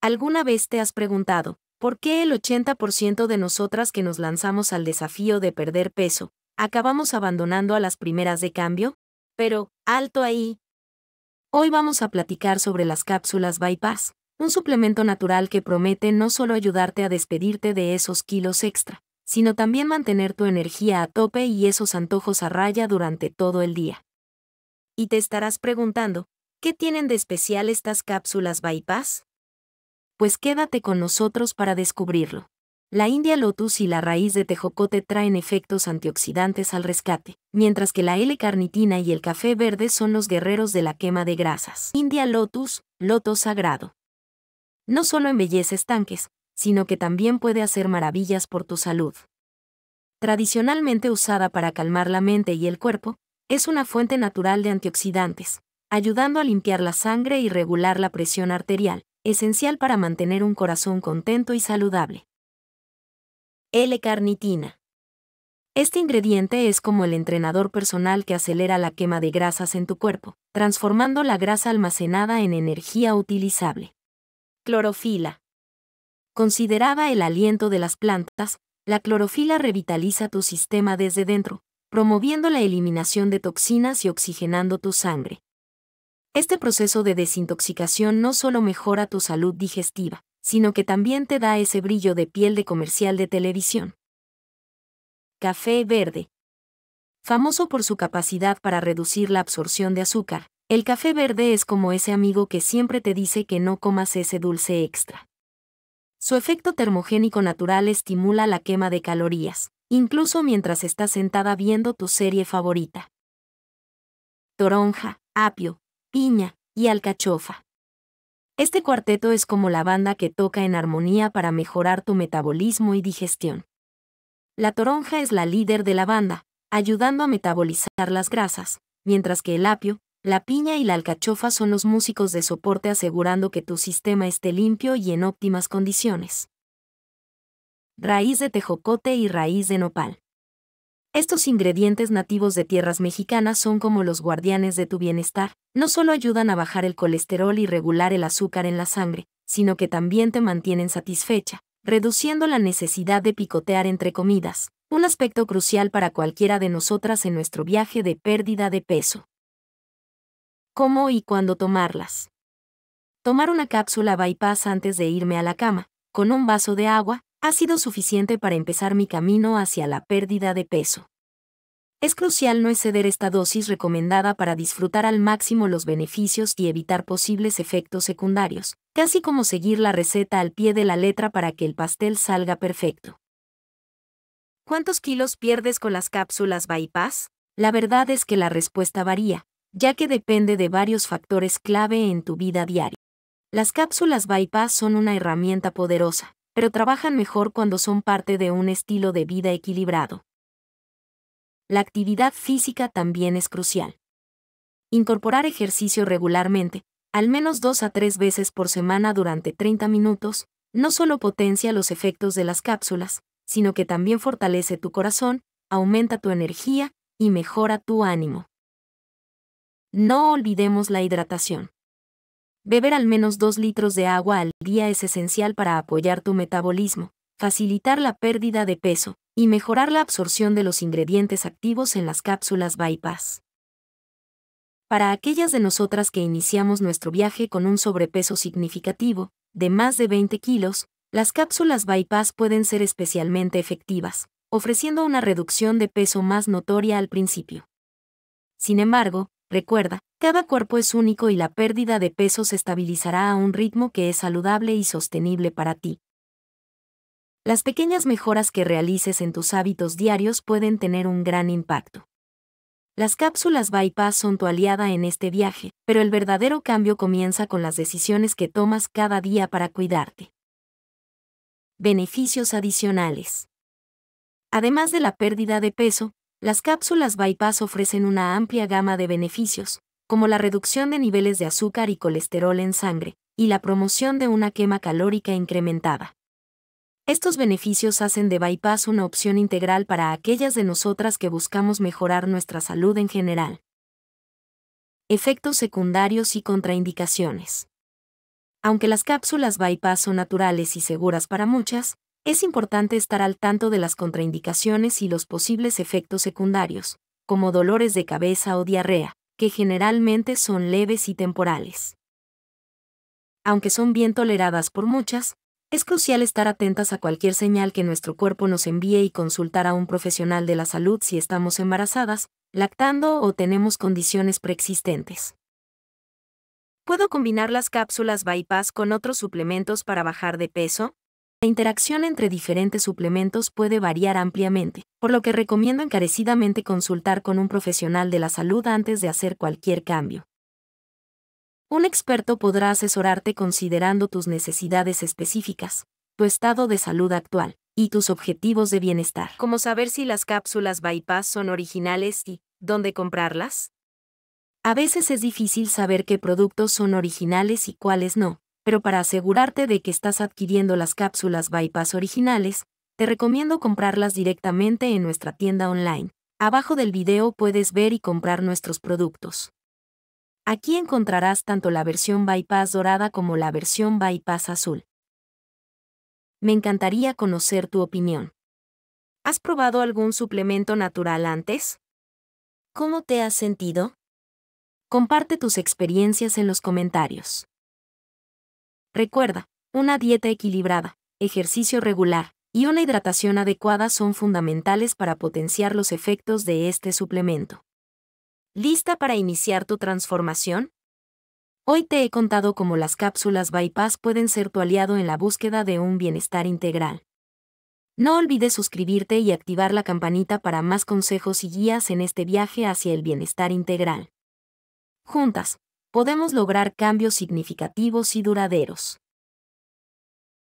¿Alguna vez te has preguntado, por qué el 80% de nosotras que nos lanzamos al desafío de perder peso, acabamos abandonando a las primeras de cambio? Pero, alto ahí. Hoy vamos a platicar sobre las cápsulas Bypass, un suplemento natural que promete no solo ayudarte a despedirte de esos kilos extra, sino también mantener tu energía a tope y esos antojos a raya durante todo el día. Y te estarás preguntando, ¿qué tienen de especial estas cápsulas Bypass? pues quédate con nosotros para descubrirlo. La India Lotus y la raíz de tejocote traen efectos antioxidantes al rescate, mientras que la L-carnitina y el café verde son los guerreros de la quema de grasas. India Lotus, loto sagrado. No solo embellece estanques, sino que también puede hacer maravillas por tu salud. Tradicionalmente usada para calmar la mente y el cuerpo, es una fuente natural de antioxidantes, ayudando a limpiar la sangre y regular la presión arterial, esencial para mantener un corazón contento y saludable. L-carnitina. Este ingrediente es como el entrenador personal que acelera la quema de grasas en tu cuerpo, transformando la grasa almacenada en energía utilizable. Clorofila. Considerada el aliento de las plantas, la clorofila revitaliza tu sistema desde dentro, promoviendo la eliminación de toxinas y oxigenando tu sangre. Este proceso de desintoxicación no solo mejora tu salud digestiva, sino que también te da ese brillo de piel de comercial de televisión. Café verde. Famoso por su capacidad para reducir la absorción de azúcar, el café verde es como ese amigo que siempre te dice que no comas ese dulce extra. Su efecto termogénico natural estimula la quema de calorías, incluso mientras estás sentada viendo tu serie favorita. Toronja, apio, piña y alcachofa. Este cuarteto es como la banda que toca en armonía para mejorar tu metabolismo y digestión. La toronja es la líder de la banda, ayudando a metabolizar las grasas, mientras que el apio, la piña y la alcachofa son los músicos de soporte asegurando que tu sistema esté limpio y en óptimas condiciones. Raíz de tejocote y raíz de nopal. Estos ingredientes nativos de tierras mexicanas son como los guardianes de tu bienestar, no solo ayudan a bajar el colesterol y regular el azúcar en la sangre, sino que también te mantienen satisfecha, reduciendo la necesidad de picotear entre comidas, un aspecto crucial para cualquiera de nosotras en nuestro viaje de pérdida de peso. ¿Cómo y cuándo tomarlas? Tomar una cápsula bypass antes de irme a la cama, con un vaso de agua, ha sido suficiente para empezar mi camino hacia la pérdida de peso. Es crucial no exceder esta dosis recomendada para disfrutar al máximo los beneficios y evitar posibles efectos secundarios, casi como seguir la receta al pie de la letra para que el pastel salga perfecto. ¿Cuántos kilos pierdes con las cápsulas bypass? La verdad es que la respuesta varía, ya que depende de varios factores clave en tu vida diaria. Las cápsulas bypass son una herramienta poderosa, pero trabajan mejor cuando son parte de un estilo de vida equilibrado. La actividad física también es crucial. Incorporar ejercicio regularmente, al menos dos a tres veces por semana durante 30 minutos, no solo potencia los efectos de las cápsulas, sino que también fortalece tu corazón, aumenta tu energía y mejora tu ánimo. No olvidemos la hidratación. Beber al menos 2 litros de agua al día es esencial para apoyar tu metabolismo, facilitar la pérdida de peso y mejorar la absorción de los ingredientes activos en las cápsulas bypass. Para aquellas de nosotras que iniciamos nuestro viaje con un sobrepeso significativo, de más de 20 kilos, las cápsulas bypass pueden ser especialmente efectivas, ofreciendo una reducción de peso más notoria al principio. Sin embargo, Recuerda, cada cuerpo es único y la pérdida de peso se estabilizará a un ritmo que es saludable y sostenible para ti. Las pequeñas mejoras que realices en tus hábitos diarios pueden tener un gran impacto. Las cápsulas bypass son tu aliada en este viaje, pero el verdadero cambio comienza con las decisiones que tomas cada día para cuidarte. Beneficios adicionales. Además de la pérdida de peso, las cápsulas bypass ofrecen una amplia gama de beneficios, como la reducción de niveles de azúcar y colesterol en sangre, y la promoción de una quema calórica incrementada. Estos beneficios hacen de bypass una opción integral para aquellas de nosotras que buscamos mejorar nuestra salud en general. Efectos secundarios y contraindicaciones. Aunque las cápsulas bypass son naturales y seguras para muchas, es importante estar al tanto de las contraindicaciones y los posibles efectos secundarios, como dolores de cabeza o diarrea, que generalmente son leves y temporales. Aunque son bien toleradas por muchas, es crucial estar atentas a cualquier señal que nuestro cuerpo nos envíe y consultar a un profesional de la salud si estamos embarazadas, lactando o tenemos condiciones preexistentes. ¿Puedo combinar las cápsulas bypass con otros suplementos para bajar de peso? La interacción entre diferentes suplementos puede variar ampliamente, por lo que recomiendo encarecidamente consultar con un profesional de la salud antes de hacer cualquier cambio. Un experto podrá asesorarte considerando tus necesidades específicas, tu estado de salud actual y tus objetivos de bienestar. Como saber si las cápsulas bypass son originales y dónde comprarlas. A veces es difícil saber qué productos son originales y cuáles no, pero para asegurarte de que estás adquiriendo las cápsulas bypass originales, te recomiendo comprarlas directamente en nuestra tienda online. Abajo del video puedes ver y comprar nuestros productos. Aquí encontrarás tanto la versión bypass dorada como la versión bypass azul. Me encantaría conocer tu opinión. ¿Has probado algún suplemento natural antes? ¿Cómo te has sentido? Comparte tus experiencias en los comentarios. Recuerda, una dieta equilibrada, ejercicio regular y una hidratación adecuada son fundamentales para potenciar los efectos de este suplemento. ¿Lista para iniciar tu transformación? Hoy te he contado cómo las cápsulas bypass pueden ser tu aliado en la búsqueda de un bienestar integral. No olvides suscribirte y activar la campanita para más consejos y guías en este viaje hacia el bienestar integral. Juntas, podemos lograr cambios significativos y duraderos.